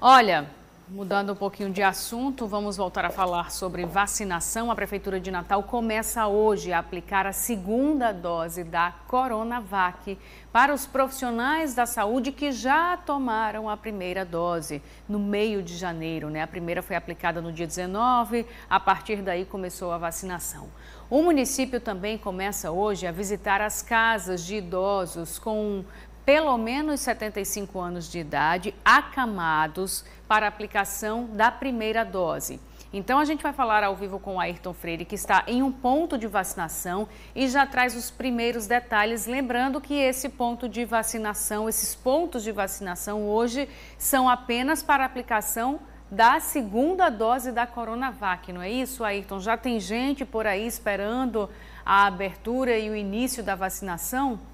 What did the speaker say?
Olha, Mudando um pouquinho de assunto, vamos voltar a falar sobre vacinação. A Prefeitura de Natal começa hoje a aplicar a segunda dose da Coronavac para os profissionais da saúde que já tomaram a primeira dose no meio de janeiro. Né? A primeira foi aplicada no dia 19, a partir daí começou a vacinação. O município também começa hoje a visitar as casas de idosos com pelo menos 75 anos de idade acamados para aplicação da primeira dose. Então a gente vai falar ao vivo com o Ayrton Freire, que está em um ponto de vacinação e já traz os primeiros detalhes, lembrando que esse ponto de vacinação, esses pontos de vacinação hoje são apenas para aplicação da segunda dose da Coronavac, não é isso, Ayrton? Já tem gente por aí esperando a abertura e o início da vacinação?